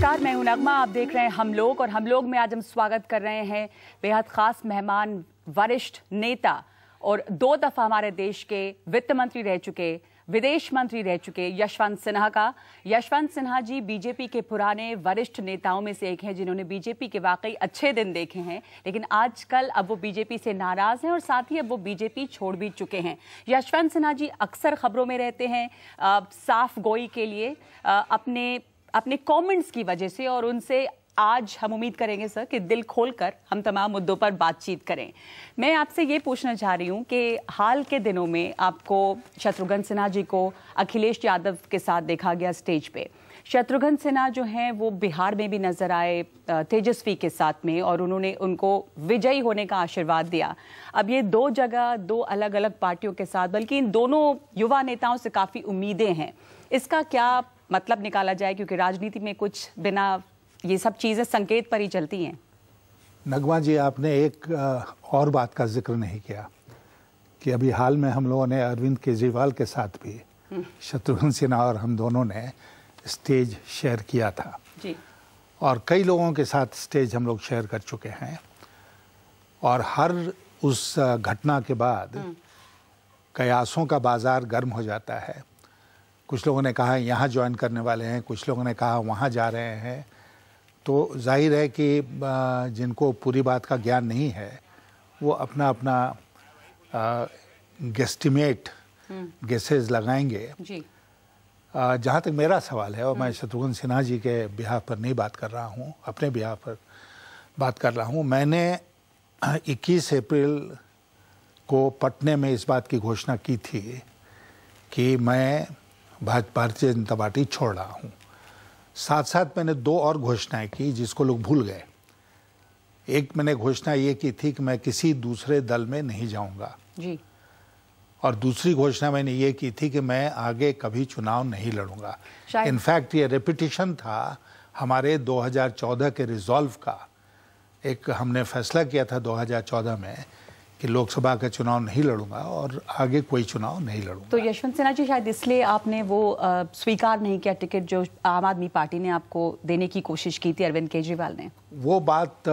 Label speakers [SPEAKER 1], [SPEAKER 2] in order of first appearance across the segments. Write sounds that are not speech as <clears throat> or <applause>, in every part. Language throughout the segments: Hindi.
[SPEAKER 1] नमस्कार मैं हूं नगमा आप देख रहे हैं हम लोग और हम लोग में आज हम स्वागत कर रहे हैं बेहद खास मेहमान वरिष्ठ नेता और दो दफा हमारे देश के वित्त मंत्री रह चुके विदेश मंत्री रह चुके यशवंत सिन्हा का यशवंत सिन्हा जी बीजेपी के पुराने वरिष्ठ नेताओं में से एक हैं जिन्होंने बीजेपी के वाकई अच्छे दिन देखे हैं लेकिन आजकल अब वो बीजेपी से नाराज हैं और साथ ही अब वो बीजेपी छोड़ भी चुके हैं यशवंत सिन्हा जी अक्सर खबरों में रहते हैं आ, साफ गोई के लिए आ, अपने अपने कमेंट्स की वजह से और उनसे आज हम उम्मीद करेंगे सर कि दिल खोलकर हम तमाम मुद्दों पर बातचीत करें मैं आपसे ये पूछना चाह रही हूँ कि हाल के दिनों में आपको शत्रुघ्न सिन्हा जी को अखिलेश यादव के साथ देखा गया स्टेज पे शत्रुघ्न सिन्हा जो हैं वो बिहार में भी नजर आए तेजस्वी के साथ में और उन्होंने उनको विजयी होने का आशीर्वाद दिया अब ये दो जगह दो अलग अलग पार्टियों के साथ बल्कि इन दोनों युवा नेताओं से काफ़ी उम्मीदें हैं इसका क्या मतलब निकाला जाए क्योंकि राजनीति में कुछ बिना ये सब चीज़ें संकेत पर ही चलती हैं
[SPEAKER 2] नगमा जी आपने एक और बात का जिक्र नहीं किया कि अभी हाल में हम लोगों ने अरविंद केजरीवाल के साथ भी हम्म। शत्रुघ्न सिन्हा और हम दोनों ने स्टेज शेयर किया था जी। और कई लोगों के साथ स्टेज हम लोग शेयर कर चुके हैं और हर उस घटना के बाद हम्म। कयासों का बाजार गर्म हो जाता है कुछ लोगों ने कहा यहाँ ज्वाइन करने वाले हैं कुछ लोगों ने कहा वहाँ जा रहे हैं तो जाहिर है कि जिनको पूरी बात का ज्ञान नहीं है वो अपना अपना गेस्टिमेट गेसेस लगाएंगे जहाँ तक मेरा सवाल है और मैं शत्रुघ्न सिन्हा जी के बिहार पर नहीं बात कर रहा हूँ अपने बिहार पर बात कर रहा हूँ मैंने 21 अप्रैल को पटने में इस बात की घोषणा की थी कि मैं भारतीय जनता पार्टी छोड़ रहा हूँ साथ साथ मैंने दो और घोषणाएं की जिसको लोग भूल गए एक मैंने घोषणा ये की थी कि मैं किसी दूसरे दल में नहीं जाऊंगा जी और दूसरी घोषणा मैंने ये की थी कि मैं आगे कभी चुनाव नहीं लड़ूंगा इनफैक्ट ये रिपीटिशन था हमारे 2014 के रिजॉल्व का एक हमने फैसला किया था 2014 में कि लोकसभा का चुनाव नहीं लड़ूंगा और आगे कोई चुनाव नहीं लड़ूंगा
[SPEAKER 1] तो यशवंत सिन्हा जी शायद इसलिए आपने वो स्वीकार नहीं किया टिकट जो आम आदमी पार्टी ने आपको देने की कोशिश की थी अरविंद केजरीवाल ने
[SPEAKER 2] वो बात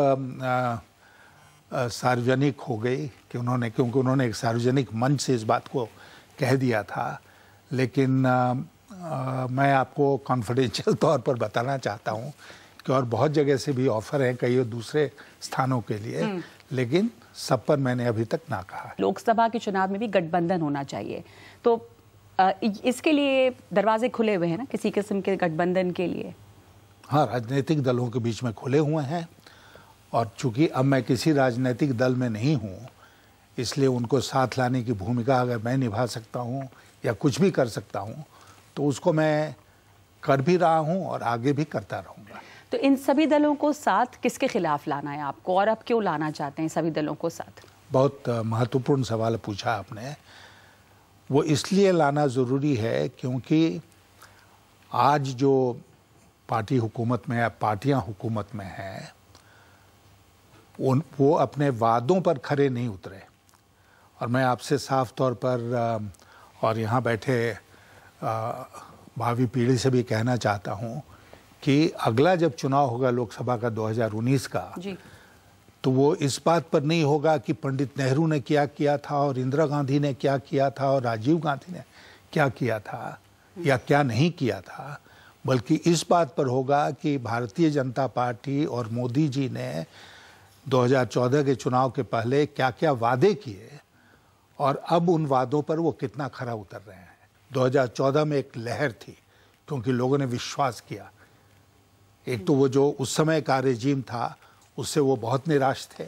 [SPEAKER 2] सार्वजनिक हो गई कि उन्होंने क्योंकि उन्होंने एक सार्वजनिक मंच से इस बात को कह दिया था लेकिन आ, आ, मैं आपको कॉन्फिडेंशियल <laughs> तौर पर बताना चाहता हूँ कि और बहुत जगह से भी ऑफर हैं कई दूसरे स्थानों के लिए हम्म। लेकिन सब पर मैंने अभी तक ना कहा
[SPEAKER 1] लोकसभा के चुनाव में भी गठबंधन होना चाहिए तो इसके लिए दरवाजे खुले हुए हैं ना किसी किस्म के गठबंधन के लिए
[SPEAKER 2] हाँ राजनीतिक दलों के बीच में खुले हुए हैं और चूंकि अब मैं किसी राजनीतिक दल में नहीं हूँ इसलिए उनको साथ लाने की भूमिका अगर मैं निभा सकता हूँ या कुछ भी कर सकता हूँ तो उसको मैं कर भी रहा हूँ और आगे भी करता रहूँगा
[SPEAKER 1] तो इन सभी दलों को साथ किसके खिलाफ लाना है आपको और आप क्यों लाना चाहते हैं सभी दलों को साथ
[SPEAKER 2] बहुत महत्वपूर्ण सवाल पूछा आपने वो इसलिए लाना ज़रूरी है क्योंकि आज जो पार्टी हुकूमत में या पार्टियां हुकूमत में हैं उन वो अपने वादों पर खड़े नहीं उतरे और मैं आपसे साफ तौर पर और यहाँ बैठे भावी पीढ़ी से भी कहना चाहता हूँ कि अगला जब चुनाव होगा लोकसभा का 2019 का जी। तो वो इस बात पर नहीं होगा कि पंडित नेहरू ने क्या किया था और इंदिरा गांधी ने क्या किया था और राजीव गांधी ने क्या किया था या क्या नहीं किया था बल्कि इस बात पर होगा कि भारतीय जनता पार्टी और मोदी जी ने 2014 के चुनाव के पहले क्या क्या वादे किए और अब उन वादों पर वो कितना खरा उतर रहे हैं 2014 में एक लहर थी क्योंकि लोगों ने विश्वास किया एक तो वो जो उस समय का रेजीम था उससे वो बहुत निराश थे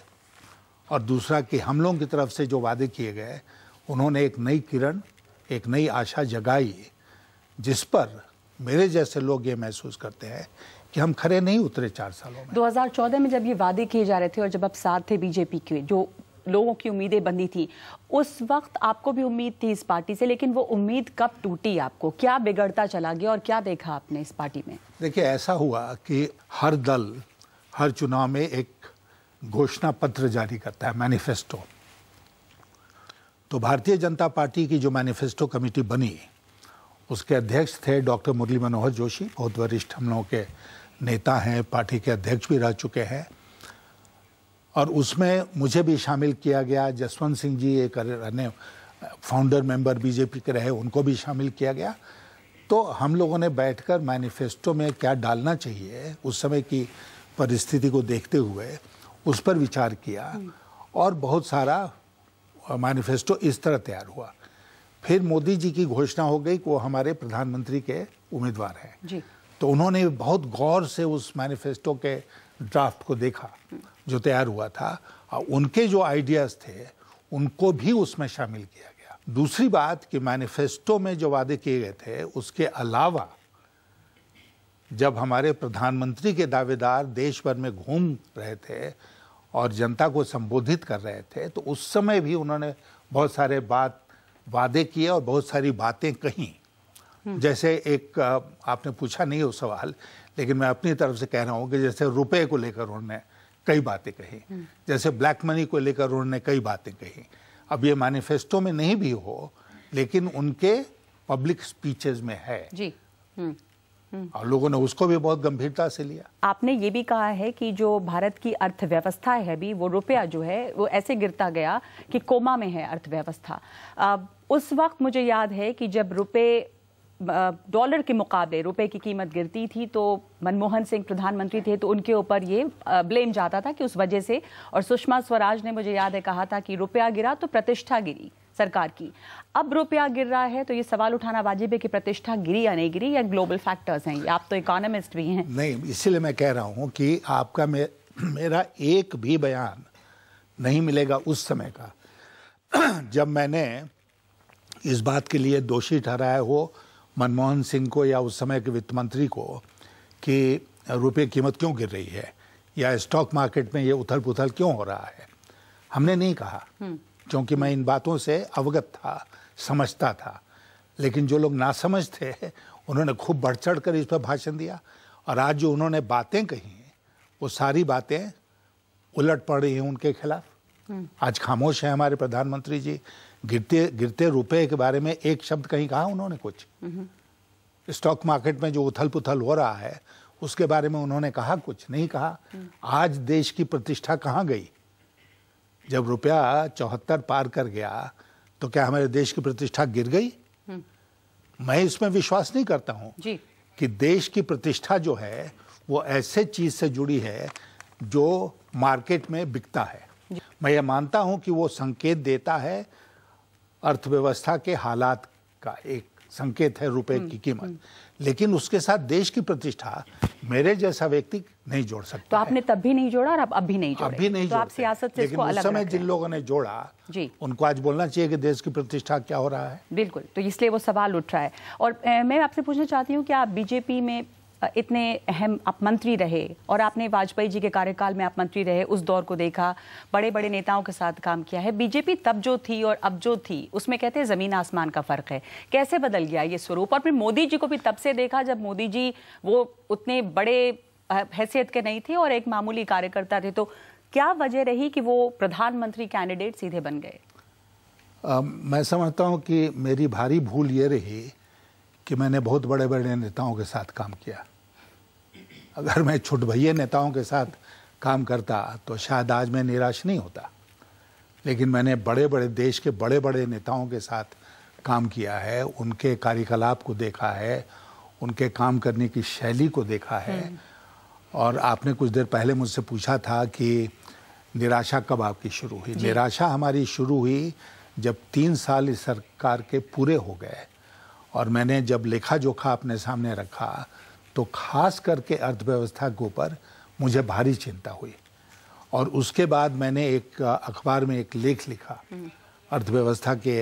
[SPEAKER 2] और दूसरा कि हम लोगों की तरफ से जो वादे किए गए उन्होंने एक नई किरण एक नई आशा जगाई जिस पर मेरे जैसे लोग ये महसूस करते हैं कि हम खड़े नहीं उतरे चार सालों
[SPEAKER 1] में 2014 में जब ये वादे किए जा रहे थे और जब आप साथ थे बीजेपी के जो लोगों की उम्मीदें बंधी थी उस वक्त आपको भी उम्मीद थी इस पार्टी से लेकिन वो उम्मीद कब टूटी आपको क्या बिगड़ता चला गया और क्या देखा आपने इस पार्टी में
[SPEAKER 2] देखिए ऐसा हुआ कि हर दल हर चुनाव में एक घोषणा पत्र जारी करता है मैनिफेस्टो तो भारतीय जनता पार्टी की जो मैनिफेस्टो कमेटी बनी उसके अध्यक्ष थे डॉक्टर मुरली मनोहर जोशी बहुत वरिष्ठ हम लोगों के नेता हैं पार्टी के अध्यक्ष भी रह चुके हैं और उसमें मुझे भी शामिल किया गया जसवंत सिंह जी एक अन्य फाउंडर मेंबर बीजेपी के रहे उनको भी शामिल किया गया तो हम लोगों ने बैठकर मैनिफेस्टो में क्या डालना चाहिए उस समय की परिस्थिति को देखते हुए उस पर विचार किया हम्म। और बहुत सारा मैनिफेस्टो इस तरह तैयार हुआ फिर मोदी जी की घोषणा हो गई कि वो हमारे प्रधानमंत्री के उम्मीदवार हैं तो उन्होंने बहुत गौर से उस मैनिफेस्टो के ड्राफ्ट को देखा हम्म। जो तैयार हुआ था और उनके जो आइडियाज़ थे उनको भी उसमें शामिल किया गया दूसरी बात कि मैनिफेस्टो में जो वादे किए गए थे उसके अलावा जब हमारे प्रधानमंत्री के दावेदार देश भर में घूम रहे थे और जनता को संबोधित कर रहे थे तो उस समय भी उन्होंने बहुत सारे बात वादे किए और बहुत सारी बातें कहीं हम्म। जैसे एक आपने पूछा नहीं वो सवाल लेकिन मैं अपनी तरफ से कह रहा हूँ कि जैसे रुपए को लेकर उन्होंने कई बातें कही हम्म। जैसे ब्लैक मनी को लेकर उन्होंने कई बातें कही अब ये मैनिफेस्टो में नहीं भी हो लेकिन उनके पब्लिक स्पीचेस में है
[SPEAKER 1] जी हम्म। हम्म।
[SPEAKER 2] और लोगों ने उसको भी बहुत गंभीरता से लिया
[SPEAKER 1] आपने ये भी कहा है कि जो भारत की अर्थव्यवस्था है भी वो रुपया जो है वो ऐसे गिरता गया कि कोमा में है अर्थव्यवस्था उस वक्त मुझे याद है कि जब रुपये डॉलर के मुकाबले रुपए की कीमत गिरती थी तो मनमोहन सिंह प्रधानमंत्री थे तो उनके ऊपर ये ब्लेम जाता था कि उस वजह से और सुषमा स्वराज ने मुझे याद है कहा था कि रुपया गिरा तो प्रतिष्ठा गिरी सरकार की अब रुपया गिर रहा है तो ये सवाल उठाना वाजिब है कि प्रतिष्ठा गिरी या नहीं गिरी या ग्लोबल फैक्टर्स हैं आप तो इकोनॉमिस्ट भी हैं
[SPEAKER 2] नहीं इसीलिए मैं कह रहा हूँ कि आपका मे, मेरा एक भी बयान नहीं मिलेगा उस समय का <clears throat> जब मैंने इस बात के लिए दोषी ठहराया हो मनमोहन सिंह को या उस समय के वित्त मंत्री को कि रुपये कीमत क्यों गिर रही है या स्टॉक मार्केट में ये उथल पुथल क्यों हो रहा है हमने नहीं कहा हम्म। क्योंकि मैं इन बातों से अवगत था समझता था लेकिन जो लोग ना समझते उन्होंने खूब बढ़ चढ़ कर इस पर भाषण दिया और आज जो उन्होंने बातें कही हैं वो सारी बातें उलट पड़ रही हैं उनके खिलाफ हम्म। आज खामोश हैं हमारे प्रधानमंत्री जी गिरते गिरते रुपए के बारे में एक शब्द कहीं कहा उन्होंने कुछ हम्म। स्टॉक मार्केट में जो उथल पुथल हो रहा है उसके बारे में उन्होंने कहा कुछ नहीं कहा हम्म। आज देश की प्रतिष्ठा कहाँ गई जब रुपया चौहत्तर पार कर गया तो क्या हमारे देश की प्रतिष्ठा गिर गई
[SPEAKER 3] हम्म।
[SPEAKER 2] मैं इसमें विश्वास नहीं करता हूँ कि देश की प्रतिष्ठा जो है वो ऐसे चीज से जुड़ी है जो मार्केट में बिकता है मैं ये मानता हूँ कि वो संकेत देता है अर्थव्यवस्था के हालात का एक संकेत है रुपए की हम्म, कीमत हम्म। लेकिन उसके साथ देश की प्रतिष्ठा मेरे जैसा व्यक्ति नहीं जोड़ सकता तो
[SPEAKER 1] आपने तब भी नहीं
[SPEAKER 2] जोड़ा और आप अभी नहीं जोड़े। अभी नहीं तो आप सियासत से इसको अलग समय जिन लोगों ने जोड़ा जी उनको आज बोलना चाहिए कि देश की प्रतिष्ठा क्या हो रहा है बिल्कुल तो इसलिए वो सवाल उठ रहा है और
[SPEAKER 1] मैं आपसे पूछना चाहती हूँ कि आप बीजेपी में इतने अहम आप मंत्री रहे और आपने वाजपेयी जी के कार्यकाल में आप मंत्री रहे उस दौर को देखा बड़े बड़े नेताओं के साथ काम किया है बीजेपी तब जो थी और अब जो थी उसमें कहते हैं ज़मीन आसमान का फ़र्क है कैसे बदल गया ये स्वरूप और फिर मोदी जी को भी तब से देखा जब मोदी जी वो उतने बड़े हैसियत के नहीं थे और एक मामूली कार्यकर्ता थे तो क्या वजह रही कि वो प्रधानमंत्री कैंडिडेट सीधे बन गए
[SPEAKER 2] मैं समझता हूँ कि मेरी भारी भूल ये रही कि मैंने बहुत बड़े बड़े नेताओं के साथ काम किया अगर मैं छुट भैया नेताओं के साथ काम करता तो शायद आज मैं निराश नहीं होता लेकिन मैंने बड़े बड़े देश के बड़े बड़े नेताओं के साथ काम किया है उनके कार्यकलाप को देखा है उनके काम करने की शैली को देखा है हम्म। और आपने कुछ देर पहले मुझसे पूछा था कि निराशा कब आपकी शुरू हुई निराशा हमारी शुरू हुई जब तीन साल इस सरकार के पूरे हो गए और मैंने जब लेखा जोखा अपने सामने रखा तो खास करके अर्थव्यवस्था के ऊपर मुझे भारी चिंता हुई और उसके बाद मैंने एक अखबार में एक लेख लिखा हम्म। अर्थव्यवस्था के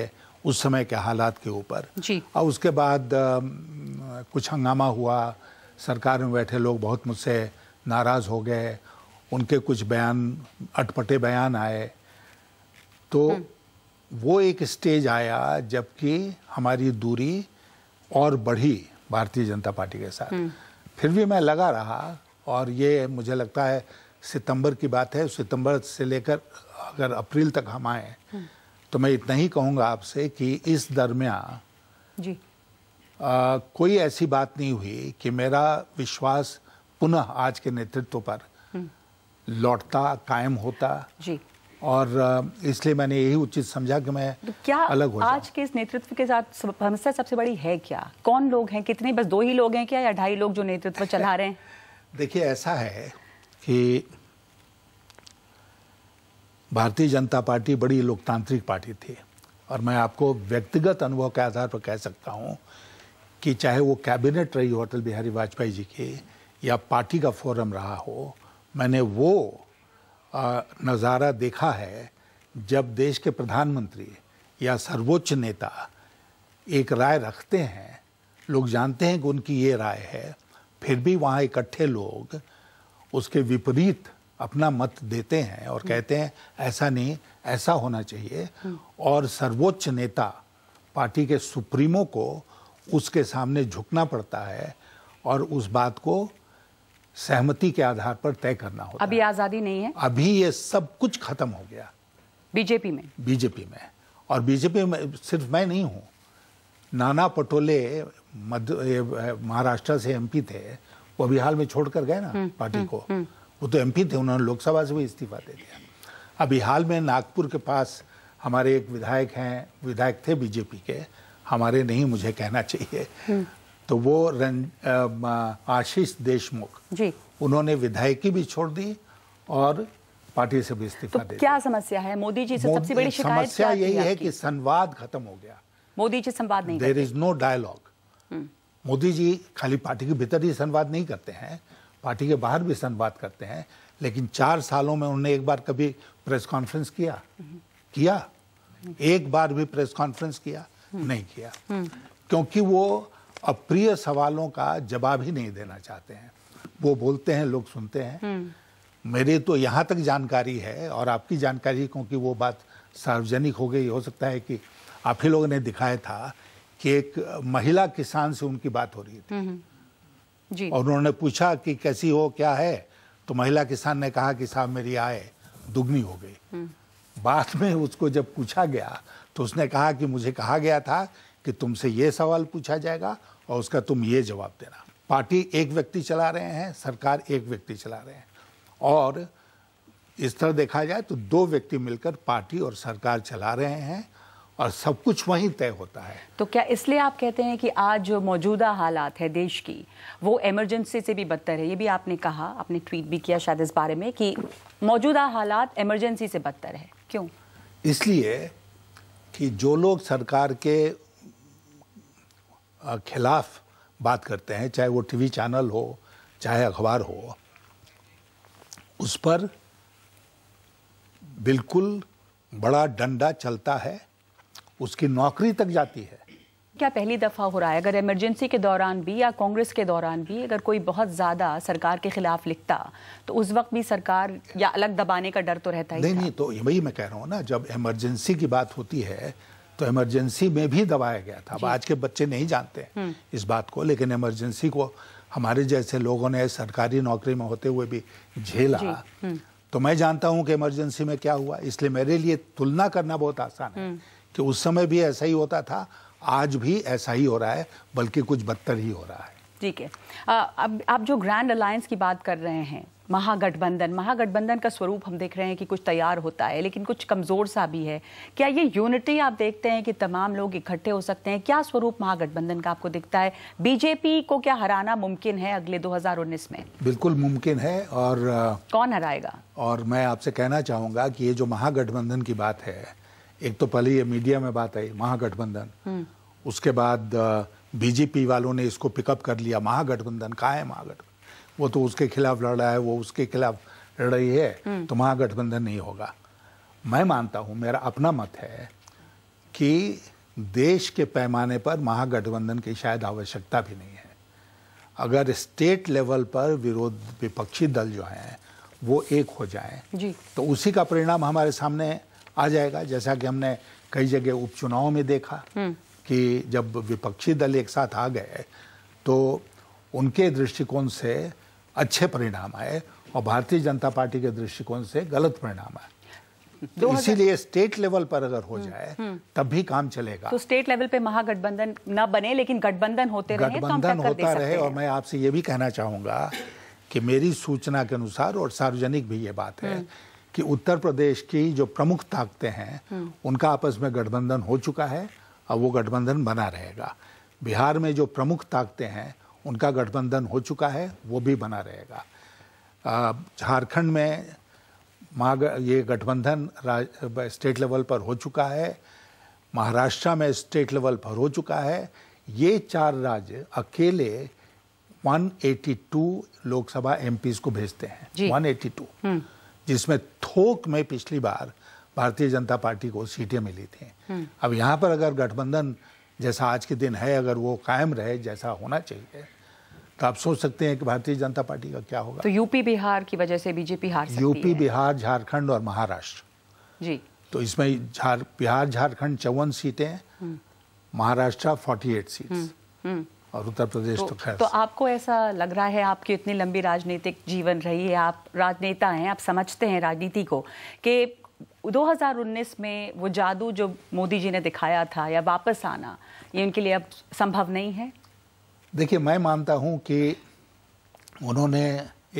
[SPEAKER 2] उस समय के हालात के ऊपर और उसके बाद आ, कुछ हंगामा हुआ सरकार में बैठे लोग बहुत मुझसे नाराज़ हो गए उनके कुछ बयान अटपटे बयान आए तो हम्म। वो एक स्टेज आया जबकि हमारी दूरी और बढ़ी भारतीय जनता पार्टी के साथ फिर भी मैं लगा रहा और ये मुझे लगता है सितंबर की बात है सितंबर से लेकर अगर अप्रैल तक हम आए तो मैं इतना ही कहूँगा आपसे कि इस दरमियान जी आ, कोई ऐसी बात नहीं हुई कि मेरा विश्वास पुनः आज के नेतृत्व पर
[SPEAKER 3] हम्म।
[SPEAKER 2] लौटता कायम होता जी और इसलिए मैंने यही उचित समझा कि मैं तो
[SPEAKER 1] क्या अलग हो आज के इस नेतृत्व के साथ समस्या सबसे बड़ी है क्या कौन लोग हैं कितने बस दो ही लोग हैं क्या या ढाई लोग जो नेतृत्व <laughs> चला रहे हैं
[SPEAKER 2] देखिए ऐसा है कि भारतीय जनता पार्टी बड़ी लोकतांत्रिक पार्टी थी और मैं आपको व्यक्तिगत अनुभव के आधार पर कह सकता हूँ कि चाहे वो कैबिनेट रही हो अटल बिहारी वाजपेयी जी की या पार्टी का फोरम रहा हो मैंने वो नज़ारा देखा है जब देश के प्रधानमंत्री या सर्वोच्च नेता एक राय रखते हैं लोग जानते हैं कि उनकी ये राय है फिर भी वहाँ इकट्ठे लोग उसके विपरीत अपना मत देते हैं और हम्म। कहते हैं ऐसा नहीं ऐसा होना चाहिए हम्म। और सर्वोच्च नेता पार्टी के सुप्रीमो को उसके सामने झुकना पड़ता है और उस बात को सहमति के आधार पर तय करना होता
[SPEAKER 1] अभी आज़ादी नहीं है
[SPEAKER 2] अभी ये सब कुछ खत्म हो गया बीजेपी में बीजेपी में और बीजेपी में सिर्फ मैं नहीं हूँ नाना पटोले मध्य महाराष्ट्र से एमपी थे वो अभी हाल में छोड़कर गए ना हम्म, पार्टी हम्म, को हम्म। वो तो एमपी थे उन्होंने लोकसभा से भी इस्तीफा दे दिया अभी हाल में नागपुर के पास हमारे एक विधायक हैं विधायक थे बीजेपी के हमारे नहीं मुझे कहना चाहिए तो वो आशीष देशमुख जी उन्होंने विधायकी भी छोड़ दी और पार्टी से भी इस्तीफा तो दे क्या
[SPEAKER 1] समस्या है मोदी जी से सबसे बड़ी शिकायत समस्या यही है कि
[SPEAKER 2] संवाद खत्म हो गया
[SPEAKER 1] मोदी जी संवाद नहीं there
[SPEAKER 2] is no dialogue Modi ji खाली पार्टी के भीतर ही संवाद नहीं करते हैं पार्टी के बाहर भी संवाद करते हैं लेकिन चार सालों में उन्होंने एक बार कभी प्रेस कॉन्फ्रेंस किया हम्म। किया एक बार भी प्रेस कॉन्फ्रेंस किया हम्म। नहीं किया हम्म। क्योंकि वो अप्रिय सवालों का जवाब ही नहीं देना चाहते हैं वो बोलते हैं लोग सुनते हैं हम्म। मेरे तो यहाँ तक जानकारी है और आपकी जानकारी क्योंकि वो बात सार्वजनिक हो गई हो सकता है कि आप ही लोगों ने दिखाया था कि एक महिला किसान से उनकी बात हो रही थी
[SPEAKER 3] हम्म, हम्म। जी। और उन्होंने
[SPEAKER 2] पूछा कि कैसी हो क्या है तो महिला किसान ने कहा कि साहब मेरी आय दुगनी हो गई बाद में उसको जब पूछा गया तो उसने कहा कि मुझे कहा गया था कि तुमसे ये सवाल पूछा जाएगा और उसका तुम ये जवाब देना पार्टी एक व्यक्ति चला रहे हैं सरकार एक व्यक्ति चला रहे हैं और इस तरह देखा जाए तो दो व्यक्ति मिलकर पार्टी और सरकार चला रहे हैं और सब कुछ वहीं तय होता है
[SPEAKER 1] तो क्या इसलिए आप कहते हैं कि आज जो मौजूदा हालात है देश की वो इमरजेंसी से भी बदतर है ये भी आपने कहा आपने ट्वीट भी किया शायद इस बारे में कि मौजूदा हालात इमरजेंसी से बदतर है क्यों
[SPEAKER 2] इसलिए कि जो लोग सरकार के खिलाफ बात करते हैं चाहे वो टीवी चैनल हो चाहे अखबार हो उस पर बिल्कुल बड़ा डंडा चलता है उसकी नौकरी तक जाती है
[SPEAKER 1] क्या पहली दफ़ा हो रहा है अगर इमरजेंसी के दौरान भी या कांग्रेस के दौरान भी अगर कोई बहुत ज़्यादा सरकार के खिलाफ लिखता तो उस वक्त भी सरकार या अलग दबाने का डर तो रहता ही नहीं नहीं
[SPEAKER 2] तो वही मैं कह रहा हूँ ना जब इमरजेंसी की बात होती है तो इमरजेंसी में भी दबाया गया था अब आज के बच्चे नहीं जानते हम्म। इस बात को लेकिन इमरजेंसी को हमारे जैसे लोगों ने सरकारी नौकरी में होते हुए भी झेला हम्म। तो मैं जानता हूं कि इमरजेंसी में क्या हुआ इसलिए मेरे लिए तुलना करना बहुत आसान है हम्म। कि उस समय भी ऐसा ही होता था आज भी ऐसा ही हो रहा है बल्कि कुछ बदतर ही हो रहा है
[SPEAKER 1] ठीक है अब आप जो ग्रैंड अलायंस की बात कर रहे हैं महागठबंधन महागठबंधन का स्वरूप हम देख रहे हैं कि कुछ तैयार होता है लेकिन कुछ कमज़ोर सा भी है क्या ये यूनिटी आप देखते हैं कि तमाम लोग इकट्ठे हो सकते हैं क्या स्वरूप महागठबंधन का आपको दिखता है बीजेपी को क्या हराना मुमकिन है अगले 2019 में
[SPEAKER 2] बिल्कुल मुमकिन है और
[SPEAKER 1] कौन हराएगा
[SPEAKER 2] और मैं आपसे कहना चाहूंगा कि ये जो महागठबंधन की बात है एक तो पहले ये मीडिया में बात आई महागठबंधन हम्म। उसके बाद बीजेपी वालों ने इसको पिकअप कर लिया महागठबंधन कहा है महागठबंधन वो तो उसके खिलाफ लड़ रहा है वो उसके खिलाफ लड़ रही है हम्म। तो महागठबंधन नहीं होगा मैं मानता हूँ मेरा अपना मत है कि देश के पैमाने पर महागठबंधन की शायद आवश्यकता भी नहीं है अगर स्टेट लेवल पर विरोध विपक्षी दल जो हैं वो एक हो जाए तो उसी का परिणाम हमारे सामने आ जाएगा जैसा कि हमने कई जगह उपचुनाव में देखा हम्म। कि जब विपक्षी दल एक साथ आ गए तो उनके दृष्टिकोण से अच्छे परिणाम आए और भारतीय जनता पार्टी के दृष्टिकोण से गलत परिणाम आए तो इसीलिए स्टेट लेवल पर अगर हो हम्म, जाए हम्म। तब भी काम चलेगा तो
[SPEAKER 1] स्टेट लेवल पे महागठबंधन ना बने लेकिन गठबंधन होते रहे तो
[SPEAKER 2] गठबंधन तो होता रहे और मैं आपसे ये भी कहना चाहूंगा कि मेरी सूचना के अनुसार और सार्वजनिक भी ये बात है हम्म। कि उत्तर प्रदेश की जो प्रमुख ताकतें हैं उनका आपस में गठबंधन हो चुका है और वो गठबंधन बना रहेगा बिहार में जो प्रमुख ताकतें हैं उनका गठबंधन हो चुका है वो भी बना रहेगा झारखंड में महाग ये गठबंधन स्टेट लेवल पर हो चुका है महाराष्ट्र में स्टेट लेवल पर हो चुका है ये चार राज्य अकेले 182 लोकसभा एम को भेजते हैं 182 हम्म। जिसमें थोक में पिछली बार भारतीय जनता पार्टी को सीटें मिली थी हम्म। अब यहाँ पर अगर गठबंधन जैसा आज के दिन है अगर वो कायम रहे जैसा होना चाहिए तो आप सोच सकते हैं कि भारतीय जनता पार्टी का क्या होगा तो
[SPEAKER 1] यूपी बिहार की वजह से बीजेपी हार सकती यूपी
[SPEAKER 2] बिहार झारखंड और महाराष्ट्र जी तो इसमें झार बिहार झारखंड चौवन सीटें हम्म। महाराष्ट्र फोर्टी एट सीट और उत्तर प्रदेश तो, तो खैर तो
[SPEAKER 1] आपको ऐसा लग रहा है आपकी इतनी लंबी राजनीतिक जीवन रही है आप राजनेता हैं आप समझते हैं राजनीति को कि 2019 में वो जादू जो मोदी जी ने दिखाया था या वापस आना ये उनके लिए अब संभव नहीं है
[SPEAKER 2] देखिए मैं मानता हूं कि उन्होंने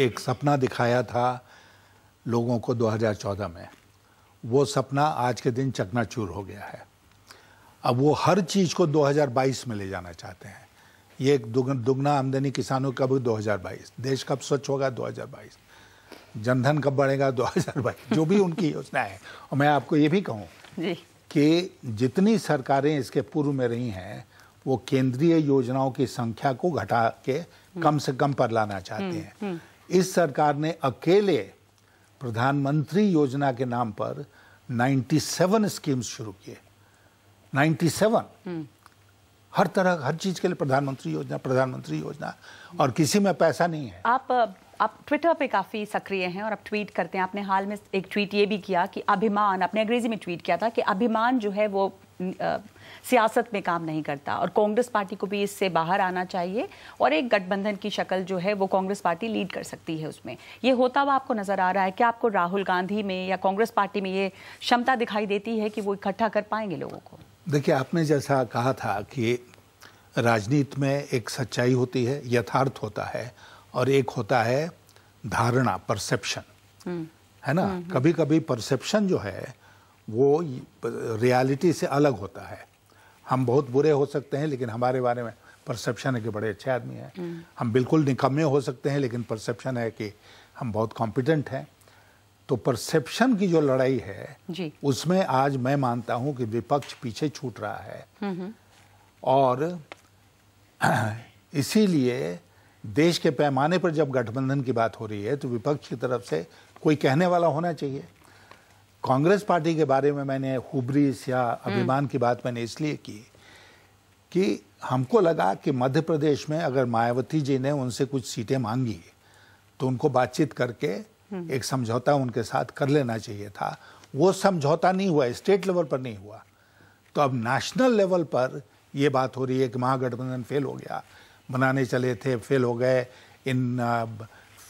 [SPEAKER 2] एक सपना दिखाया था लोगों को 2014 में वो सपना आज के दिन चकनाचूर हो गया है अब वो हर चीज़ को 2022 में ले जाना चाहते हैं ये एक दुगना आमदनी किसानों का भी 2022 देश कब स्वच्छ होगा 2022 जनधन कब बढ़ेगा 2022 जो भी उनकी योजना है और मैं आपको ये भी कहूँ कि जितनी सरकारें इसके पूर्व में रही हैं वो केंद्रीय योजनाओं की संख्या को घटा के हम्म। कम से कम पर लाना हम्म, चाहते हैं हम्म। इस सरकार ने अकेले प्रधानमंत्री योजना के नाम पर 97 स्कीम्स शुरू किए 97 हर तरह हर चीज के लिए प्रधानमंत्री योजना प्रधानमंत्री योजना और किसी में पैसा नहीं है
[SPEAKER 1] आप आप ट्विटर पे काफ़ी सक्रिय हैं और आप ट्वीट करते हैं आपने हाल में एक ट्वीट ये भी किया कि अभिमान आपने अंग्रेजी में ट्वीट किया था कि अभिमान जो है वो सियासत में काम नहीं करता और कांग्रेस पार्टी को भी इससे बाहर आना चाहिए और एक गठबंधन की शक्ल जो है वो कांग्रेस पार्टी लीड कर सकती है उसमें ये होता हुआ आपको नजर आ रहा है क्या आपको राहुल गांधी में या कांग्रेस पार्टी में ये क्षमता दिखाई देती है कि वो इकट्ठा कर पाएंगे लोगों को
[SPEAKER 2] देखिए आपने जैसा कहा था कि राजनीति में एक सच्चाई होती है यथार्थ होता है और एक होता है धारणा परसेप्शन हम्म। है ना कभी कभी परसेप्शन जो है वो रियलिटी से अलग होता है हम बहुत बुरे हो सकते हैं लेकिन हमारे बारे में परसेप्शन है कि बड़े अच्छे आदमी हैं हम्म। हम बिल्कुल निकम्मे हो सकते हैं लेकिन परसेप्शन है कि हम बहुत कॉम्पिटेंट हैं तो परसेप्शन की जो लड़ाई है जी। उसमें आज मैं मानता हूं कि विपक्ष पीछे छूट रहा है हम्म, हम्म। और इसीलिए देश के पैमाने पर जब गठबंधन की बात हो रही है तो विपक्ष की तरफ से कोई कहने वाला होना चाहिए कांग्रेस पार्टी के बारे में मैंने हुबरीस या हम्म। अभिमान की बात मैंने इसलिए की कि हमको लगा कि मध्य प्रदेश में अगर मायावती जी ने उनसे कुछ सीटें मांगी तो उनको बातचीत करके हम्म। एक समझौता उनके साथ कर लेना चाहिए था वो समझौता नहीं हुआ स्टेट लेवल पर नहीं हुआ तो अब नेशनल लेवल पर ये बात हो रही है कि महागठबंधन फेल हो गया बनाने चले थे फेल हो गए इन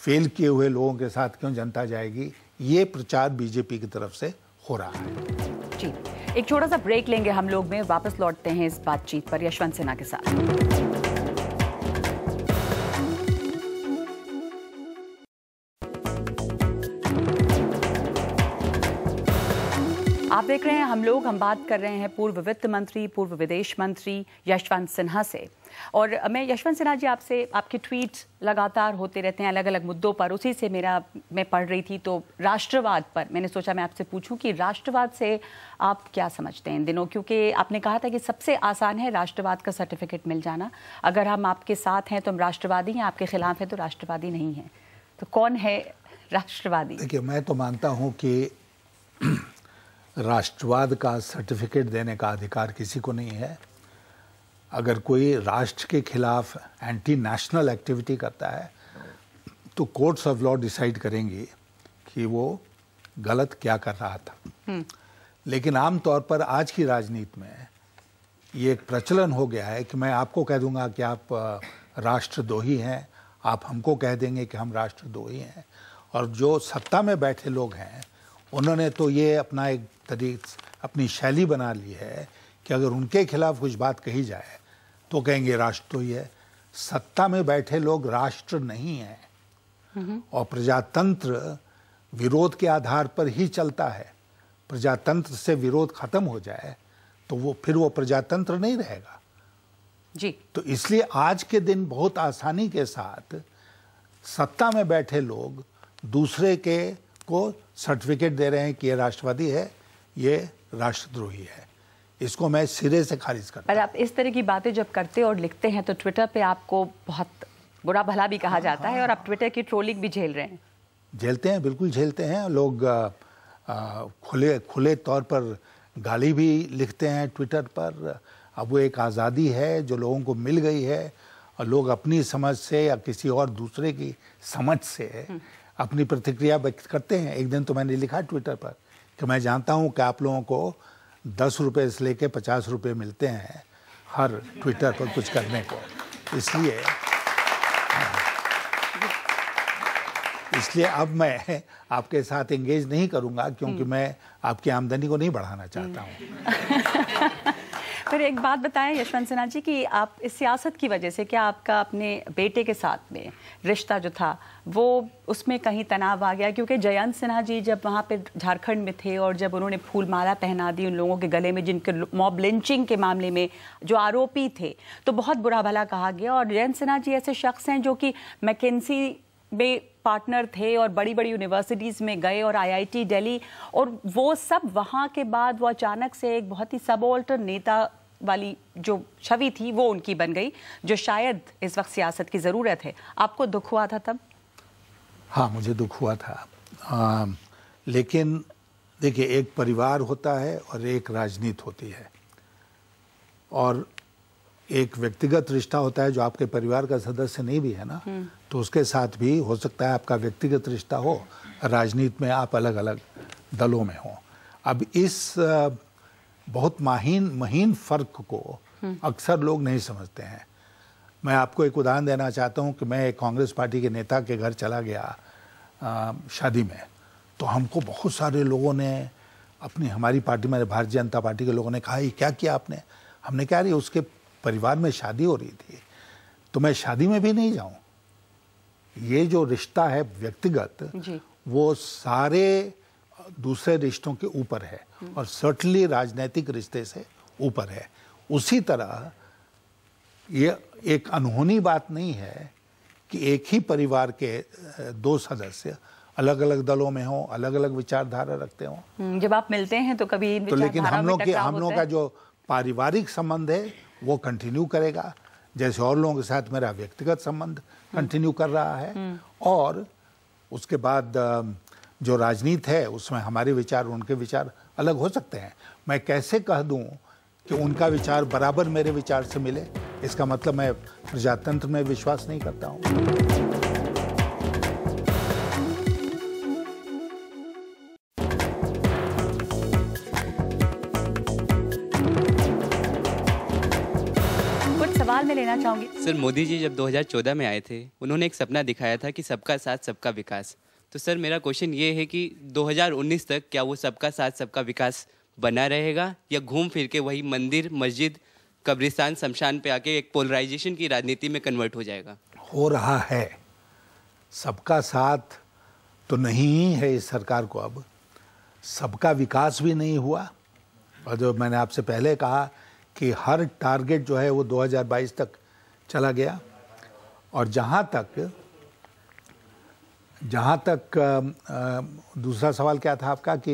[SPEAKER 2] फेल किए हुए लोगों के साथ क्यों जनता जाएगी ये प्रचार बीजेपी की तरफ से हो रहा है
[SPEAKER 1] जी एक छोटा सा ब्रेक लेंगे हम लोग में वापस लौटते हैं इस बातचीत पर यशवंत सिन्हा के साथ देख रहे हैं हम लोग हम बात कर रहे हैं पूर्व वित्त मंत्री पूर्व विदेश मंत्री यशवंत सिन्हा से और मैं यशवंत सिन्हा जी आपसे आपके ट्वीट लगातार होते रहते हैं अलग अलग मुद्दों पर उसी से मेरा मैं पढ़ रही थी तो राष्ट्रवाद पर मैंने सोचा मैं आपसे पूछूं कि राष्ट्रवाद से आप क्या समझते हैं इन दिनों क्योंकि आपने कहा था कि सबसे आसान है राष्ट्रवाद का सर्टिफिकेट मिल जाना अगर हम आपके साथ हैं तो हम राष्ट्रवादी हैं आपके खिलाफ हैं तो राष्ट्रवादी नहीं हैं तो कौन है राष्ट्रवादी
[SPEAKER 2] देखिए मैं तो मानता हूँ कि राष्ट्रवाद का सर्टिफिकेट देने का अधिकार किसी को नहीं है अगर कोई राष्ट्र के खिलाफ एंटी नेशनल एक्टिविटी करता है तो कोर्ट्स ऑफ लॉ डिसाइड करेंगे कि वो गलत क्या कर रहा था हम्म। लेकिन आमतौर पर आज की राजनीति में ये एक प्रचलन हो गया है कि मैं आपको कह दूंगा कि आप राष्ट्रद्रोही हैं आप हमको कह देंगे कि हम राष्ट्रद्रोही हैं और जो सत्ता में बैठे लोग हैं उन्होंने तो ये अपना एक तरीक अपनी शैली बना ली है कि अगर उनके खिलाफ कुछ बात कही जाए तो कहेंगे राष्ट्र तो ये सत्ता में बैठे लोग राष्ट्र नहीं है और प्रजातंत्र विरोध के आधार पर ही चलता है प्रजातंत्र से विरोध खत्म हो जाए तो वो फिर वो प्रजातंत्र नहीं रहेगा जी तो इसलिए आज के दिन बहुत आसानी के साथ सत्ता में बैठे लोग दूसरे के को सर्टिफिकेट दे रहे हैं कि ये राष्ट्रवादी है ये राष्ट्रद्रोही है इसको मैं सिरे से खारिज करता
[SPEAKER 1] पर आप इस तरह की बातें जब करते और लिखते हैं तो ट्विटर पे आपको बहुत बुरा भला भी कहा हाँ, जाता हाँ, है और आप ट्विटर की ट्रोलिंग भी झेल रहे हैं
[SPEAKER 2] झेलते हैं बिल्कुल झेलते हैं लोग आ, खुले खुले तौर पर गाली भी लिखते हैं ट्विटर पर अब वो एक आज़ादी है जो लोगों को मिल गई है और लोग अपनी समझ से या किसी और दूसरे की समझ से हम्म। अपनी प्रतिक्रिया व्यक्त करते हैं एक दिन तो मैंने लिखा ट्विटर पर कि मैं जानता हूँ कि आप लोगों को दस रुपये से लेकर पचास रुपये मिलते हैं हर ट्विटर पर कुछ करने को इसलिए इसलिए अब मैं आपके साथ एंगेज नहीं करूंगा क्योंकि हम्म। मैं आपकी आमदनी को नहीं बढ़ाना चाहता
[SPEAKER 3] हूँ
[SPEAKER 1] <laughs> पर एक बात बताएं यशवंत सिन्हा जी कि आप इस सियासत की वजह से क्या आपका अपने बेटे के साथ में रिश्ता जो था वो उसमें कहीं तनाव आ गया क्योंकि जयंत सिन्हा जी जब वहाँ पे झारखंड में थे और जब उन्होंने फूल माला पहना दी उन लोगों के गले में जिनके मॉब लिंचिंग के मामले में जो आरोपी थे तो बहुत बुरा भला कहा गया और जयंत सिन्हा जी ऐसे शख्स हैं जो कि मैकेसी में पार्टनर थे और बड़ी बड़ी यूनिवर्सिटीज़ में गए और आईआईटी दिल्ली और वो सब वहाँ के बाद वो अचानक से एक बहुत ही सबोल्टर नेता वाली जो छवि थी वो उनकी बन गई जो शायद इस वक्त सियासत की ज़रूरत है आपको दुख हुआ था तब
[SPEAKER 2] हाँ मुझे दुख हुआ था आ, लेकिन देखिए एक परिवार होता है और एक राजनीति होती है और एक व्यक्तिगत रिश्ता होता है जो आपके परिवार का सदस्य नहीं भी है ना हम्म। तो उसके साथ भी हो सकता है आपका व्यक्तिगत रिश्ता हो राजनीति में आप अलग अलग दलों में हो अब इस बहुत माहीन महीन फ़र्क को हम्म। अक्सर लोग नहीं समझते हैं मैं आपको एक उदाहरण देना चाहता हूं कि मैं एक कांग्रेस पार्टी के नेता के घर चला गया शादी में तो हमको बहुत सारे लोगों ने अपनी हमारी पार्टी में भारतीय जनता पार्टी के लोगों ने कहा ये क्या किया आपने हमने कहा रही उसके परिवार में शादी हो रही थी तो मैं शादी में भी नहीं जाऊं ये जो रिश्ता है व्यक्तिगत वो सारे दूसरे रिश्तों के ऊपर है और सर्टनली राजनीतिक रिश्ते से ऊपर है उसी तरह ये एक अनहोनी बात नहीं है कि एक ही परिवार के दो सदस्य अलग अलग दलों में हों अलग अलग विचारधारा रखते हों
[SPEAKER 1] हम्म, जब आप मिलते हैं तो कभी तो लेकिन हम लोग के हम लोग
[SPEAKER 2] का जो पारिवारिक संबंध है वो कंटिन्यू करेगा जैसे और लोगों के साथ मेरा व्यक्तिगत संबंध कंटिन्यू कर रहा है हम्म। और उसके बाद जो राजनीत है उसमें हमारे विचार उनके विचार अलग हो सकते हैं मैं कैसे कह दूं कि उनका विचार बराबर मेरे विचार से मिले इसका मतलब मैं प्रजातंत्र में विश्वास नहीं करता हूं
[SPEAKER 1] कुछ सवाल मैं लेना चाहूंगी सर मोदी जी जब 2014 में आए थे उन्होंने एक सपना दिखाया था कि सबका साथ सबका विकास तो सर मेरा क्वेश्चन ये है कि 2019 तक क्या वो सबका साथ सबका विकास बना रहेगा या घूम फिर के वही मंदिर मस्जिद कब्रिस्तान शमशान पे आके एक पोलराइजेशन की राजनीति में कन्वर्ट
[SPEAKER 2] हो जाएगा हो रहा है सबका साथ तो नहीं है इस सरकार को अब सबका विकास भी नहीं हुआ और जो मैंने आपसे पहले कहा कि हर टारगेट जो है वो 2022 तक चला गया और जहाँ तक जहाँ तक दूसरा सवाल क्या था आपका कि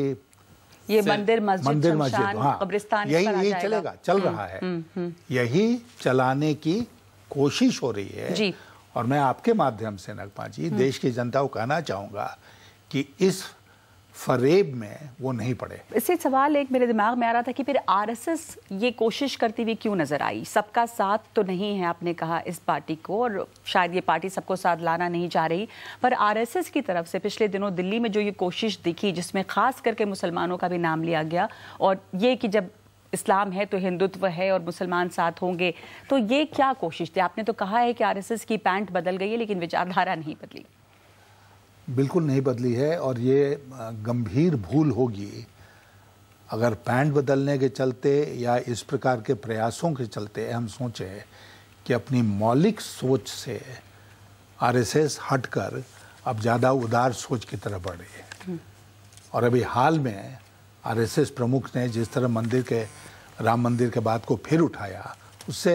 [SPEAKER 2] ये मंदिर मस्जिद मंदिर मस्जिद हाँ यही यही चलेगा चल हम्म, रहा है हम्म, हम्म। यही चलाने की कोशिश हो रही है जी। और मैं आपके माध्यम से नगपा जी देश की जनता को कहना चाहूंगा कि इस फरेब में वो नहीं पड़े
[SPEAKER 1] इससे सवाल एक मेरे दिमाग में आ रहा था कि फिर आरएसएस ये कोशिश करती हुई क्यों नजर आई सबका साथ तो नहीं है आपने कहा इस पार्टी को और शायद ये पार्टी सबको साथ लाना नहीं चाह रही पर आरएसएस की तरफ से पिछले दिनों दिल्ली में जो ये कोशिश दिखी जिसमें खास करके मुसलमानों का भी नाम लिया गया और ये कि जब इस्लाम है तो हिंदुत्व है और मुसलमान साथ होंगे तो ये क्या कोशिश थी आपने तो कहा है कि आरएसएस की पैंट बदल गई है लेकिन विचारधारा नहीं बदली
[SPEAKER 2] बिल्कुल नहीं बदली है और ये गंभीर भूल होगी अगर पैंट बदलने के चलते या इस प्रकार के प्रयासों के चलते हम सोचें कि अपनी मौलिक सोच से आरएसएस हटकर अब ज़्यादा उदार सोच की रही बढ़े हम्म। और अभी हाल में आरएसएस प्रमुख ने जिस तरह मंदिर के राम मंदिर के बाद को फिर उठाया उससे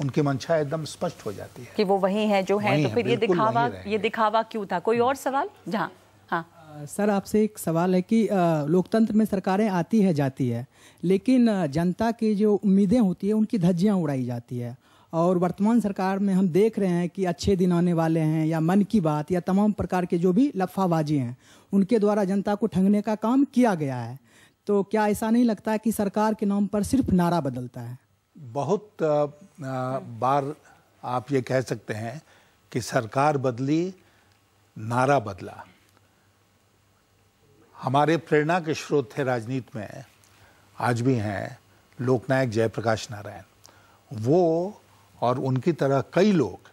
[SPEAKER 2] उनकी मंशा एकदम स्पष्ट हो जाती है कि
[SPEAKER 1] वो वही है जो है तो फिर ये दिखावा ये दिखावा क्यों था कोई और सवाल जहाँ हाँ सर आपसे एक सवाल है कि लोकतंत्र में सरकारें आती है जाती है लेकिन जनता की जो उम्मीदें होती है उनकी धज्जियाँ उड़ाई जाती है और वर्तमान सरकार में हम देख रहे हैं कि अच्छे दिन आने वाले हैं या मन की बात या तमाम प्रकार के जो भी लफाबाजी हैं उनके द्वारा जनता को ठंगने का काम किया गया है तो क्या ऐसा नहीं लगता है कि सरकार के नाम पर सिर्फ नारा बदलता है
[SPEAKER 2] बहुत बार आप ये कह सकते हैं कि सरकार बदली नारा बदला हमारे प्रेरणा के स्रोत थे राजनीति में आज भी हैं लोकनायक जयप्रकाश नारायण वो और उनकी तरह कई लोग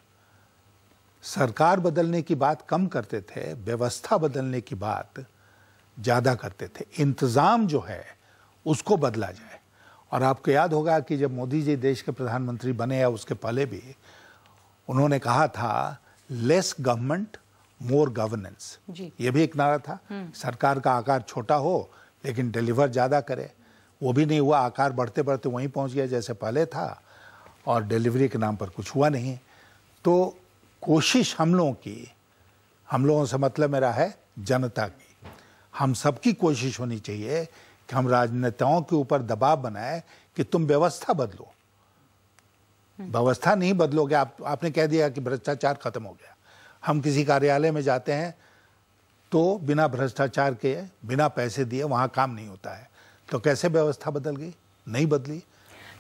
[SPEAKER 2] सरकार बदलने की बात कम करते थे व्यवस्था बदलने की बात ज़्यादा करते थे इंतज़ाम जो है उसको बदला जाए और आपको याद होगा कि जब मोदी जी देश के प्रधानमंत्री बने या उसके पहले भी उन्होंने कहा था लेस गवर्नमेंट मोर गवर्नेंस ये भी एक नारा था हम्म। सरकार का आकार छोटा हो लेकिन डिलीवर ज़्यादा करे वो भी नहीं हुआ आकार बढ़ते बढ़ते वहीं पहुंच गया जैसे पहले था और डिलीवरी के नाम पर कुछ हुआ नहीं तो कोशिश हम लोगों की हम लोगों से मतलब मेरा है जनता की हम सबकी कोशिश होनी चाहिए कि हम राजनेताओं के ऊपर दबाव बनाए कि तुम व्यवस्था बदलो व्यवस्था नहीं बदलोगे आप आपने कह दिया कि भ्रष्टाचार खत्म हो गया हम किसी कार्यालय में जाते हैं तो बिना भ्रष्टाचार के बिना पैसे दिए वहाँ काम नहीं होता है तो कैसे व्यवस्था बदल गई नहीं बदली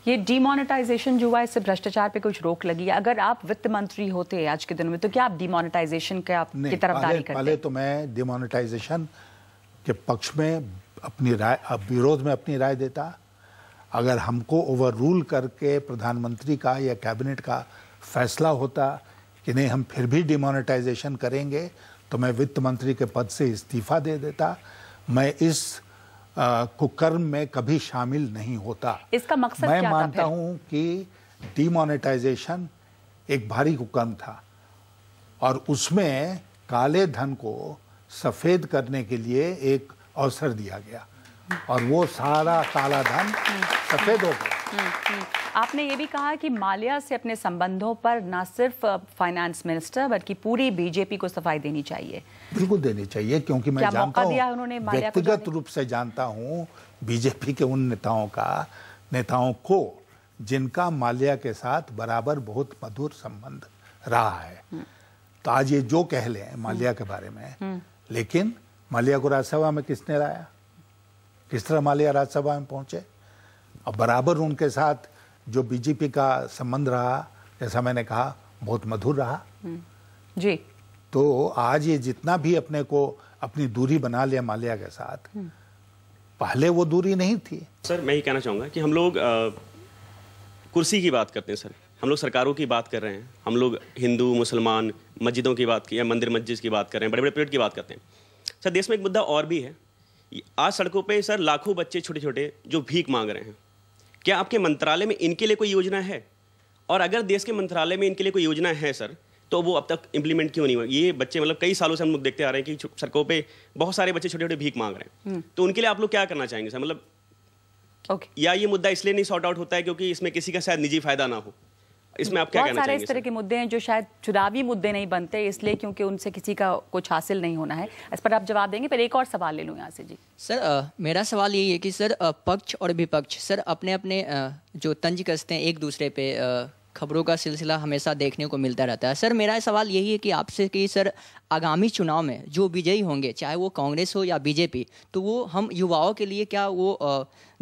[SPEAKER 1] ये डिमोनेटाइजेशन जो हुआ इससे भ्रष्टाचार पे कुछ रोक लगी है अगर आप वित्त मंत्री होते आज के दिन में तो क्या आप डिमोनेटाइजेशन के आप की तरफ पहले
[SPEAKER 2] तो मैं डिमोनेटाइजेशन के पक्ष में अपनी राय अब विरोध में अपनी राय देता अगर हमको ओवर रूल करके प्रधानमंत्री का या कैबिनेट का फैसला होता कि नहीं हम फिर भी डिमोनेटाइजेशन करेंगे तो मैं वित्त मंत्री के पद से इस्तीफा दे देता मैं इस कुकर्म में कभी शामिल नहीं होता
[SPEAKER 1] इसका मकसद मैं क्या मानता हूं
[SPEAKER 2] कि डिमोनेटाइजेशन एक भारी कुकर्म था और उसमें काले धन को सफ़ेद करने के लिए एक अवसर दिया गया और वो सारा काला धन सफेद हो गया
[SPEAKER 1] हम्म, हम्म, हम्म। आपने ये भी कहा कि माल्या से अपने संबंधों पर ना सिर्फ फाइनेंस मिनिस्टर बल्कि पूरी बीजेपी को सफाई देनी चाहिए
[SPEAKER 2] बिल्कुल देनी चाहिए क्योंकि मैं जानता उन्होंने व्यक्तिगत रूप से जानता हूँ बीजेपी के उन नेताओं का नेताओं को जिनका माल्या के साथ बराबर बहुत मधुर संबंध रहा है तो आज ये जो कह लें माल्या के बारे में लेकिन मालिया को राज्यसभा में किसने लाया किस तरह मालिया राज्यसभा में पहुंचे और बराबर उनके साथ जो बीजेपी का संबंध रहा जैसा मैंने कहा बहुत मधुर रहा
[SPEAKER 1] हम्म।
[SPEAKER 2] जी तो आज ये जितना भी अपने को अपनी दूरी बना लिया मालिया के साथ हम्म। पहले वो दूरी नहीं थी
[SPEAKER 1] सर मैं ही कहना चाहूंगा कि हम लोग आ, कुर्सी की बात करते हैं सर हम लोग सरकारों की बात कर रहे हैं हम लोग हिंदू मुसलमान मस्जिदों की बात की या मंदिर मस्जिद की बात कर रहे हैं बड़े बड़े पेड़ की बात करते हैं सर देश में एक मुद्दा और भी है आज सड़कों पे सर लाखों बच्चे छोटे छोटे जो भीख मांग रहे हैं क्या आपके मंत्रालय में इनके लिए कोई योजना है और अगर देश के मंत्रालय में इनके लिए कोई योजना है सर तो वो अब तक इम्प्लीमेंट क्यों नहीं हुआ ये बच्चे मतलब कई सालों से हम लोग देखते आ रहे हैं कि सड़कों पर बहुत सारे बच्चे छोटे छोटे भीख मांग रहे हैं हम्म। तो उनके लिए आप लोग क्या करना चाहेंगे सर मतलब okay. या ये मुद्दा इसलिए नहीं सॉर्ट आउट होता है क्योंकि इसमें किसी का शायद निजी फायदा ना हो इसमें आप क्या बहुत सारे इस तरह के मुद्दे हैं जो शायद चुनावी मुद्दे नहीं बनते इसलिए क्योंकि उनसे किसी का कुछ हासिल नहीं होना है इस पर आप जवाब देंगे पर एक और सवाल ले लूँ यहाँ से जी सर आ, मेरा सवाल यही है कि सर पक्ष और विपक्ष सर अपने अपने जो तंज कसते हैं एक दूसरे पे खबरों का सिलसिला हमेशा देखने को मिलता रहता है सर मेरा सवाल यही है कि आपसे कि सर आगामी चुनाव में जो विजयी होंगे चाहे वो कांग्रेस हो या बीजेपी तो वो हम युवाओं के लिए क्या वो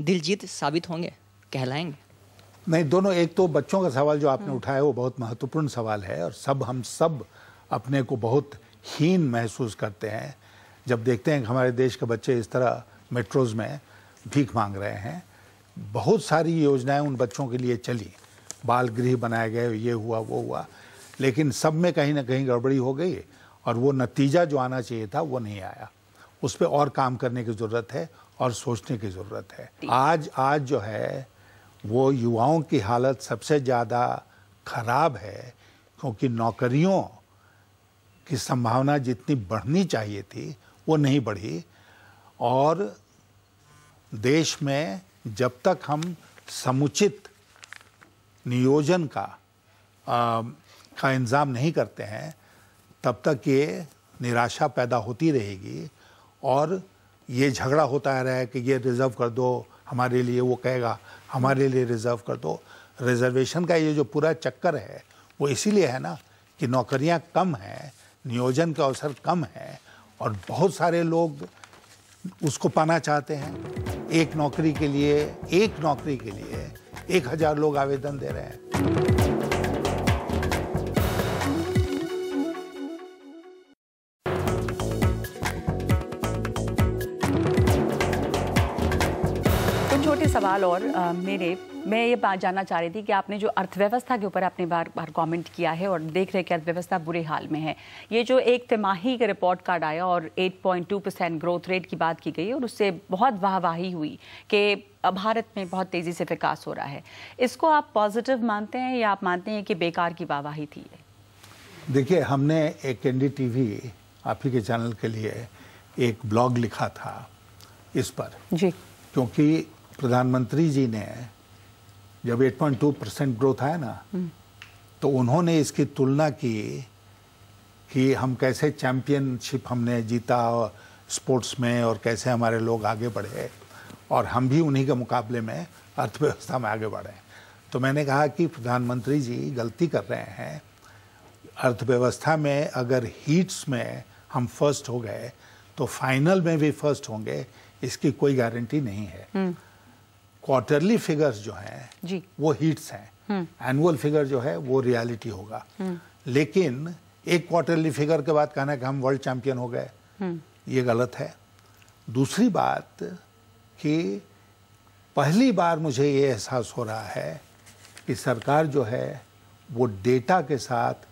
[SPEAKER 1] दिलजीत साबित होंगे
[SPEAKER 2] कहलाएंगे नहीं दोनों एक तो बच्चों का सवाल जो आपने उठाया वो बहुत महत्वपूर्ण सवाल है और सब हम सब अपने को बहुत हीन महसूस करते हैं जब देखते हैं कि हमारे देश के बच्चे इस तरह मेट्रोज़ में भीख मांग रहे हैं बहुत सारी योजनाएं उन बच्चों के लिए चली बाल गृह बनाए गए ये हुआ वो हुआ लेकिन सब में कहीं ना कहीं गड़बड़ी हो गई और वो नतीजा जो आना चाहिए था वो नहीं आया उस पर और काम करने की ज़रूरत है और सोचने की ज़रूरत है आज आज जो है वो युवाओं की हालत सबसे ज़्यादा खराब है क्योंकि नौकरियों की संभावना जितनी बढ़नी चाहिए थी वो नहीं बढ़ी और देश में जब तक हम समुचित नियोजन का आ, का इंतज़ाम नहीं करते हैं तब तक ये निराशा पैदा होती रहेगी और ये झगड़ा होता रहा है कि ये रिज़र्व कर दो हमारे लिए वो कहेगा हमारे लिए रिजर्व कर दो रिजर्वेशन का ये जो पूरा चक्कर है वो इसीलिए है ना कि नौकरियां कम हैं नियोजन का अवसर कम है और बहुत सारे लोग उसको पाना चाहते हैं एक नौकरी के लिए एक नौकरी के लिए एक हज़ार लोग आवेदन दे रहे हैं
[SPEAKER 1] सवाल और आ, मेरे मैं ये बात जानना चाह रही थी कि आपने जो अर्थव्यवस्था के ऊपर आपने बार बार कमेंट किया है और देख रहे कि अर्थव्यवस्था बुरे हाल में है ये जो एक तिमाही का रिपोर्ट कार्ड आया और 8.2 परसेंट ग्रोथ रेट की बात की गई और उससे बहुत वाहवाही हुई कि भारत में बहुत तेज़ी से विकास हो रहा है इसको आप पॉजिटिव मानते हैं या आप मानते हैं कि बेकार की वाहवाही थी
[SPEAKER 2] देखिए हमने एक एन डी आप ही के चैनल के लिए एक ब्लॉग लिखा था इस पर जी क्योंकि प्रधानमंत्री जी ने जब 8.2 परसेंट ग्रोथ आया ना हम्म। तो उन्होंने इसकी तुलना की कि हम कैसे चैम्पियनशिप हमने जीता स्पोर्ट्स में और कैसे हमारे लोग आगे बढ़े और हम भी उन्हीं के मुकाबले में अर्थव्यवस्था में आगे बढ़े तो मैंने कहा कि प्रधानमंत्री जी गलती कर रहे हैं अर्थव्यवस्था में अगर हीट्स में हम फर्स्ट हो गए तो फाइनल में भी फर्स्ट होंगे इसकी कोई गारंटी नहीं है हम्म। क्वार्टरली फिगर्स जो हैं वो हिट्स हैं एनुअल हम्म। फिगर जो है वो रियलिटी होगा हम्म। लेकिन एक क्वार्टरली फिगर के बाद कहना कि हम वर्ल्ड चैंपियन हो गए हम्म। ये गलत है दूसरी बात कि पहली बार मुझे ये एहसास हो रहा है कि सरकार जो है वो डेटा के साथ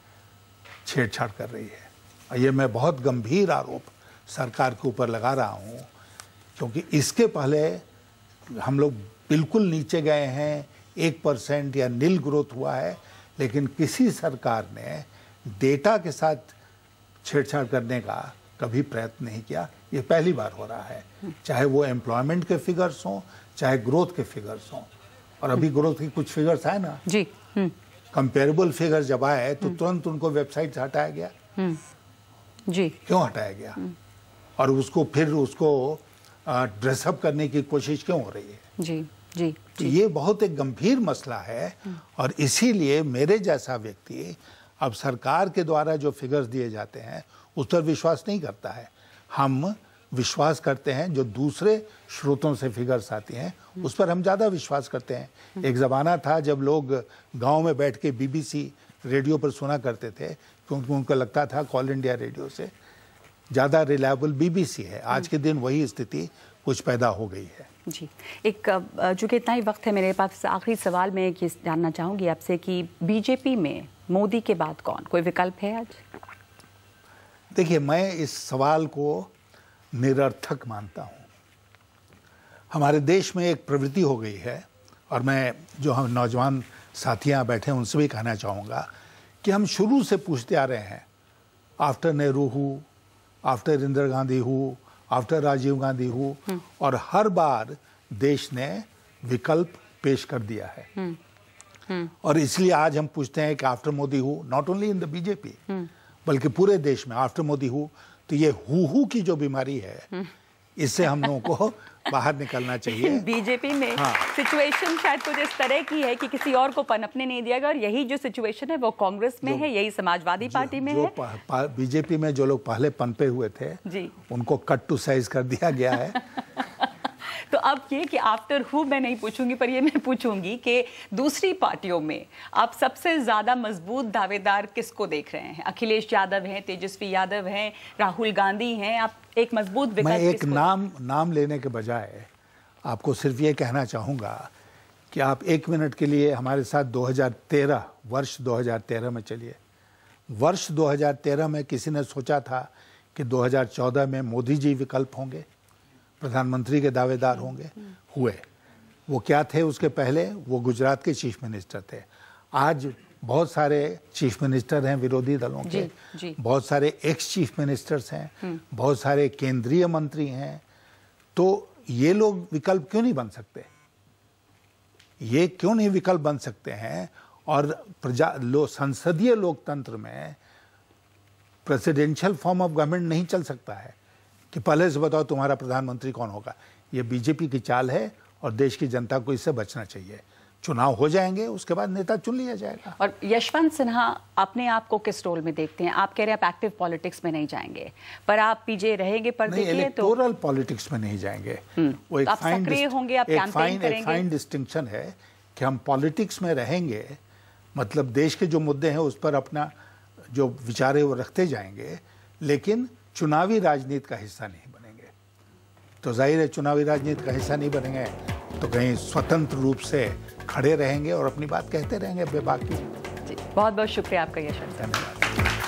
[SPEAKER 2] छेड़छाड़ कर रही है और ये मैं बहुत गंभीर आरोप सरकार के ऊपर लगा रहा हूँ क्योंकि इसके पहले हम लोग बिल्कुल नीचे गए हैं एक परसेंट या नील ग्रोथ हुआ है लेकिन किसी सरकार ने डेटा के साथ छेड़छाड़ करने का कभी प्रयत्न नहीं किया ये पहली बार हो रहा है चाहे वो एम्प्लॉयमेंट के फिगर्स हों चाहे ग्रोथ के फिगर्स हों और अभी ग्रोथ के कुछ फिगर्स आए ना जी कंपेरेबल हम्म। फिगर्स जब आए तो तुरंत उनको वेबसाइट से हटाया गया
[SPEAKER 3] हम्म।
[SPEAKER 2] जी क्यों हटाया गया हम्म। और उसको फिर उसको ड्रेसअप करने की कोशिश क्यों हो रही है जी जी, तो जी ये बहुत एक गंभीर मसला है और इसीलिए मेरे जैसा व्यक्ति अब सरकार के द्वारा जो फिगर्स दिए जाते हैं उस पर विश्वास नहीं करता है हम विश्वास करते हैं जो दूसरे स्रोतों से फिगर्स आती हैं उस पर हम ज़्यादा विश्वास करते हैं एक ज़माना था जब लोग गांव में बैठ के बीबीसी रेडियो पर सुना करते थे तो क्योंकि उनको लगता था कॉल इंडिया रेडियो से ज़्यादा रिलायबल बीबीसी है आज के दिन वही स्थिति कुछ पैदा हो गई है
[SPEAKER 1] जी एक चूँकि इतना ही वक्त है मेरे पास आखिरी सवाल मैं ये जानना चाहूँगी आपसे कि बीजेपी में मोदी के बाद कौन कोई विकल्प है आज
[SPEAKER 2] देखिए मैं इस सवाल को निरर्थक मानता हूँ हमारे देश में एक प्रवृत्ति हो गई है और मैं जो हम नौजवान साथियाँ बैठे हैं उनसे भी कहना चाहूँगा कि हम शुरू से पूछते आ रहे हैं after Nehru who after Indira Gandhi who after Rajiv Gandhi who और हर बार देश ने विकल्प पेश कर दिया
[SPEAKER 3] है और
[SPEAKER 2] इसलिए आज हम पूछते हैं कि after Modi who not only in the BJP बल्कि पूरे देश में आफ्टर मोदी हु तो ये हु की जो बीमारी है इससे हम लोगों को बाहर निकलना चाहिए <laughs> बीजेपी में हाँ।
[SPEAKER 1] सिचुएशन शायद कुछ इस तरह की है कि किसी और को पनपने नहीं दिया गया और यही जो सिचुएशन है वो कांग्रेस में है यही समाजवादी पार्टी में जो
[SPEAKER 2] है बीजेपी में जो लोग पहले पनपे हुए थे जी उनको कट टू साइज कर दिया गया है
[SPEAKER 1] <laughs> तो अब ये कि आफ्टर हु मैं नहीं पूछूंगी पर ये मैं पूछूंगी कि दूसरी पार्टियों में आप सबसे ज़्यादा मजबूत दावेदार किसको देख रहे हैं अखिलेश यादव हैं तेजस्वी यादव हैं राहुल गांधी हैं आप एक मजबूत विकल्प मैं एक
[SPEAKER 2] नाम नाम लेने के बजाय आपको सिर्फ ये कहना चाहूँगा कि आप एक मिनट के लिए हमारे साथ 2013 वर्ष 2013 में चलिए वर्ष 2013 में किसी ने सोचा था कि 2014 में मोदी जी विकल्प होंगे प्रधानमंत्री के दावेदार हम्म। होंगे हुए वो क्या थे उसके पहले वो गुजरात के चीफ मिनिस्टर थे आज बहुत सारे चीफ मिनिस्टर हैं विरोधी दलों के बहुत सारे एक्स चीफ मिनिस्टर्स हैं हम्म। बहुत सारे केंद्रीय मंत्री हैं तो ये लोग विकल्प क्यों नहीं बन सकते ये क्यों नहीं विकल्प बन सकते हैं और प्रजा लो संसदीय लोकतंत्र में प्रेसिडेंशियल फॉर्म ऑफ गवर्नमेंट नहीं चल सकता है कि पहले से बताओ तुम्हारा प्रधानमंत्री कौन होगा ये बीजेपी की चाल है और देश की जनता को इससे बचना चाहिए चुनाव हो जाएंगे उसके बाद नेता चुन लिया जाएगा
[SPEAKER 1] और यशवंत सिन्हा अपने आप को किस रोल में देखते हैं आप कह रहे हैं आप एक्टिव पॉलिटिक्स में नहीं जाएंगे पर आप पीजे रहेंगे पर देखिए
[SPEAKER 2] तो पॉलिटिक्स में नहीं जाएंगे हम्म, वो एक फाइन तो होंगे आप एक फाइन एक फाइन डिस्टिंक्शन है कि हम पॉलिटिक्स में रहेंगे मतलब देश के जो मुद्दे हैं उस पर अपना जो विचार है वो रखते जाएंगे लेकिन चुनावी राजनीति का हिस्सा नहीं बनेंगे तो जाहिर है चुनावी राजनीति का हिस्सा नहीं बनेंगे तो कहीं स्वतंत्र रूप से खड़े रहेंगे और अपनी बात कहते रहेंगे बेबाकी बहुत बहुत शुक्रिया आपका यशवंत धन्यवाद